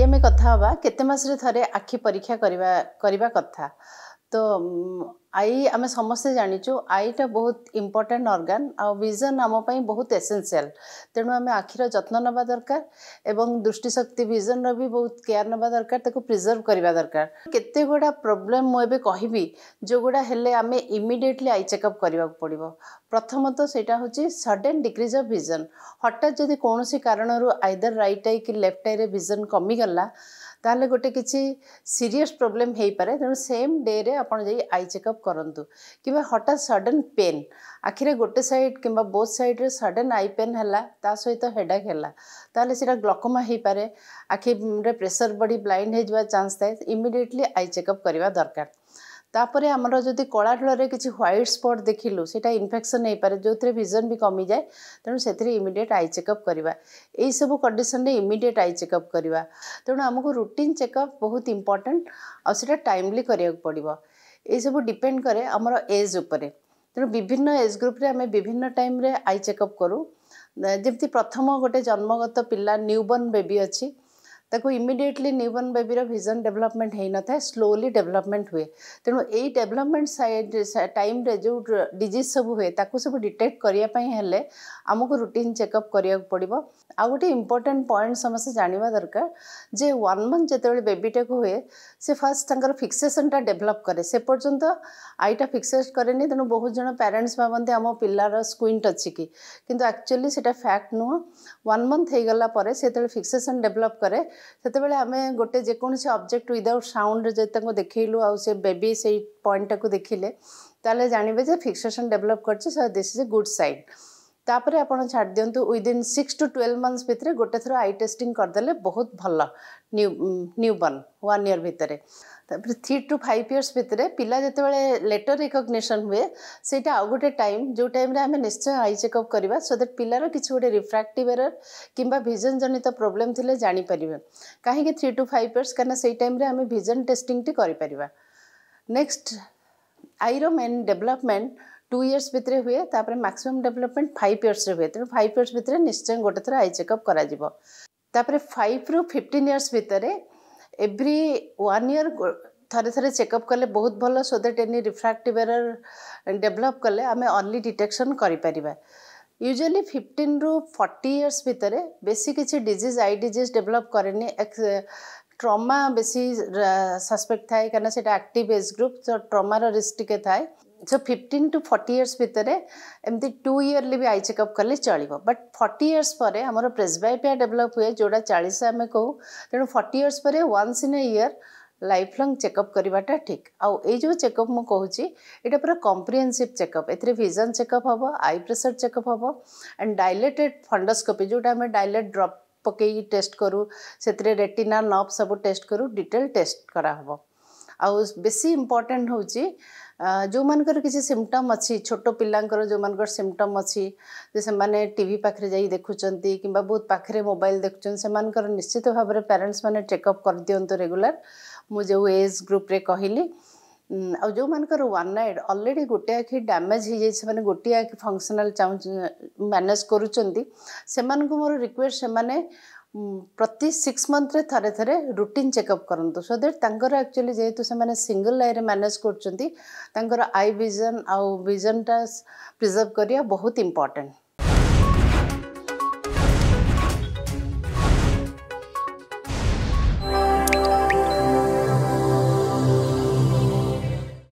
ଆଜି ଆମେ କଥା ହେବା କେତେ ମାସରେ ଥରେ ଆଖି ପରୀକ୍ଷା କରିବା କରିବା କଥା तो आई आम समस्ते जाचु आईटा बहुत इम्पोर्टाट अर्गान आजन आम बहुत एसेनसीआल तेणु आम आखिर जत्न नवा दरकार दृष्टिशक्ति भिजन भी बहुत केयर ना दरकार प्रिजर्व करवा दरकार केते गुड़ा प्रोब्लेम मुझे कहबी जो गुड़ा हेले आम इमिडिएटली आई चेकअप करने को पड़ो प्रथम तो ସେଇଟା ହେଉଛି ସଡେନ୍ ଡିକ୍ରିଜ୍ ଅଫ୍ ଭିଜନ୍ ହଠାତ୍ ଯଦି କୌଣସି କାରଣରୁ ଆଇଦର ରାଇଟ୍ ଆଇ କି ଲେଫ୍ଟ ଆଇରେ ଭିଜନ୍ କମିଗଲା त है गएपछि सिरियस प्रोब्लेम है परे ते आइ आई चेकअप गरु कि हटात सडेन पेन आखिर गोटे सइड कम्बा बोथ रे सडेन आई पेन होला हेडेक्ला त ग्लकमा है परे आखिर प्रेसर बढी ब्लाइन्ड हैजा चांस थाहा इमिडिएटली आई चेकअप गर्ने दरकार ତାପରେ ଆମର ଯଦି କଳା ଢଳରେ କିଛି ହ୍ୱାଇଟ୍ ସ୍ପଟ୍ ଦେଖିଲୁ ସେଇଟା ଇନଫେକ୍ସନ୍ ହେଇପାରେ ଯେଉଁଥିରେ ଭିଜନ୍ ବି କମିଯାଏ ତେଣୁ ସେଥିରେ ଇମିଡ଼ିଏଟ୍ ଆଇ ଚେକଅପ୍ କରିବା ଏଇସବୁ କଣ୍ଡିସନ୍ରେ ଇମିଡ଼ିଏଟ୍ ଆଇ ଚେକଅପ୍ କରିବା ତେଣୁ ଆମକୁ ରୁଟିନ୍ ଚେକଅପ୍ ବହୁତ ଇମ୍ପର୍ଟାଣ୍ଟ ଆଉ ସେଇଟା ଟାଇମଲି କରିବାକୁ ପଡ଼ିବ ଏଇସବୁ ଡିପେଣ୍ଡ କରେ ଆମର ଏଜ୍ ଉପରେ ତେଣୁ ବିଭିନ୍ନ ଏଜ୍ ଗ୍ରୁପ୍ରେ ଆମେ ବିଭିନ୍ନ ଟାଇମ୍ରେ ଆଇ ଚେକଅପ୍ କରୁ ଯେମିତି ପ୍ରଥମ ଗୋଟେ ଜନ୍ମଗତ ପିଲା ନ୍ୟୁବର୍ଣ୍ଣ ବେବି ଅଛି ताको इमिडिएटली न्यूबर्न बेबी रिजन डेभलपमेंट हो न था स्लोली डेभलपमेंट हुए तेणु ये डेभलपमेंट टाइम जो डीज सब हुए सब डिटेक्ट करने आमको रुटिन चेकअप करने को पड़ो आ गोटे इम्पोर्टाट पॉइंट समस्त जानवा दरकार जे वन मंथ जो बेबीटे हुए सी फास्ट तक फिक्सेसन टा डेभलप कै से पर्यटन आईटा फिक्सेस कैनी तेणु बहुत जन पेरेन्ट्स भावते आम पिलार स्क्ट अच्छी कि कितना एक्चुअली फैक्ट नुह वन मंथ हो गला से फिक्सेसन डेभलप कै ସେତେବେଳେ ଆମେ ଗୋଟେ ଯେକୌଣସି ଅବଜେକ୍ଟ ୱିଦାଉଟ୍ ସାଉଣ୍ଡରେ ଯଦି ତାଙ୍କୁ ଦେଖେଇଲୁ ଆଉ ସେ ବେବି ସେଇ ପଏଣ୍ଟଟାକୁ ଦେଖିଲେ ତାହେଲେ ଜାଣିବେ ଯେ ଫିକ୍ସେସନ୍ ଡେଭଲପ୍ କରିଛି so this is a good sign ତାପରେ ଆପଣ ଛାଡ଼ି ଦିଅନ୍ତୁ within six to twelve months ଭିତରେ ଗୋଟେ ଥର ଆଇ ଟେଷ୍ଟିଂ କରିଦେଲେ ବହୁତ ଭଲ new new born one year ଭିତରେ ତାପରେ ଥ୍ରୀ ଟୁ ଫାଇଭ୍ ଇୟର୍ସ ଭିତରେ ପିଲା ଯେତେବେଳେ ଲେଟର୍ ରିକଗ୍ନେସନ୍ ହୁଏ ସେଇଟା ଆଉ ଗୋଟେ ଟାଇମ୍ ଯେଉଁ ଟାଇମ୍ରେ ଆମେ ନିଶ୍ଚୟ ଆଇ ଚେକଅପ୍ କରିବା ସୋ ଦ୍ୟାଟ୍ ପିଲାର କିଛି ଗୋଟେ ରିଫ୍ରାକ୍ଟିଭ୍ ଏରର୍ କିମ୍ବା ଭିଜନ୍ ଜନିତ ପ୍ରୋବ୍ଲେମ୍ ଥିଲେ ଜାଣିପାରିବେ କାହିଁକି ଥ୍ରୀ ଟୁ ଫାଇଭ୍ ଇୟର୍ସ କାହିଁକିନା ସେଇ ଟାଇମ୍ରେ ଆମେ ଭିଜନ୍ ଟେଷ୍ଟିଂଟି କରିପାରିବା ନେକ୍ସଟ ଆଇର ମେନ୍ ଡେଭଲପମେଣ୍ଟ টু ইয়র্স ভিতরে ହୁଏ ତାପରେ ମ୍ୟାକ୍ସିମମ୍ ଡେଭଲପମେଣ୍ଟ ଫାଇଭ୍ ଇୟର୍ସରେ ହୁଏ ତେଣୁ ଫାଇଭ୍ ଇୟର୍ସ ଭିତରେ ନିଶ୍ଚୟ ଗୋଟେ ଥର ଆଇ ଚେକଅପ୍ କରାଯିବ ତାପରେ ଫାଇଭ୍ରୁ ଫିଫ୍ଟିନ୍ ଇୟର୍ସ ଭିତରେ ଏଭ୍ରି ୱାନ୍ ଇୟର୍ ଥରେ ଥରେ ଚେକଅପ୍ କଲେ ବହୁତ ଭଲ so that any refractive error develop କଲେ ଆମେ ଅର୍ଲି ଡିଟେକ୍ସନ୍ କରିପାରିବା ୟୁଜୁଆଲି ଫିଫ୍ଟିନ୍ରୁ ଫର୍ଟି ଇୟର୍ସ ଭିତରେ ବେଶୀ କିଛି ଡିଜିଜ୍ ଆଇ ଡିଜିଜ୍ ଡେଭଲପ୍ କରେନି ଟ୍ରମା ବେଶୀ ସସ୍ପେକ୍ଟ ଥାଏ କାରଣ ସେଇଟା ଆକ୍ଟିଭ୍ ଏଜ୍ ଗ୍ରୁପ୍ ତ ଟ୍ରମାର ରିସ୍କ ଟିକେ ଥାଏ so fifteen to forty years भितर एमती टू इयरली आई चेकअप कले चल बट फर्टी इयर्स पर आम प्रेसबाइपिया डेभलप हुए जोड़ा चालीस आम कहूँ तेणु फर्टी इयर्स पर once in a year lifelong checkup करवाटा ठीक आउ ये चेकअप मुझे ये पूरा कम्प्रिहेनसीव चेकअप एजन चेकअप हम आई प्रेसर चेकअप हम एंड डायलेटेड फंडोस्कोपी जो डायलेट ड्रप पकई टेस्ट करूँ से रेटिना नब सब टेस्ट करूँ डिटेल टेस्ट करा कराह ଆଉ ବେଶୀ ଇମ୍ପୋର୍ଟାଣ୍ଟ ହେଉଛି ଯେଉଁମାନଙ୍କର କିଛି ସିମ୍ପଟମ୍ ଅଛି ଛୋଟ ପିଲାଙ୍କର ଯେଉଁମାନଙ୍କର ସିମ୍ପଟମ୍ ଅଛି ଯେ ସେମାନେ ଟି ଭି ପାଖରେ ଯାଇ ଦେଖୁଛନ୍ତି କିମ୍ବା ବହୁତ ପାଖରେ ମୋବାଇଲ ଦେଖୁଛନ୍ତି ସେମାନଙ୍କର ନିଶ୍ଚିତ ଭାବରେ ପ୍ୟାରେଣ୍ଟସ୍ ମାନେ ଚେକଅପ୍ କରିଦିଅନ୍ତୁ ରେଗୁଲାର ମୁଁ ଯେଉଁ ଏଜ୍ ଗ୍ରୁପ୍ରେ କହିଲି ଆଉ ଯେଉଁମାନଙ୍କର ୱାନ୍ ନାଇଟ୍ ଅଲରେଡ଼ି ଗୋଟେ ଆଖି ଡ୍ୟାମେଜ୍ ହେଇଯାଇଛି ସେମାନେ ଗୋଟିଏ ଆଖି ଫଙ୍କସନାଲ୍ ମ୍ୟାନେଜ୍ କରୁଛନ୍ତି ସେମାନଙ୍କୁ ମୋର ରିକ୍ୱେଷ୍ଟ ସେମାନେ ପ୍ରତି ସିକ୍ସ ମନ୍ଥରେ ଥରେ ଥରେ ରୁଟିନ୍ ଚେକଅପ୍ କରନ୍ତୁ ସୋ ଦ୍ୟାଟ୍ ତାଙ୍କର ଆକ୍ଚୁଆଲି ଯେହେତୁ ସେମାନେ ସିଙ୍ଗଲ୍ ଆଇରେ ମ୍ୟାନେଜ୍ କରୁଛନ୍ତି ତାଙ୍କର ଆଇ ଭିଜନ୍ ଆଉ ଭିଜନ୍ଟା ପ୍ରିଜର୍ଭ କରିବା ବହୁତ ଇମ୍ପୋର୍ଟାଣ୍ଟ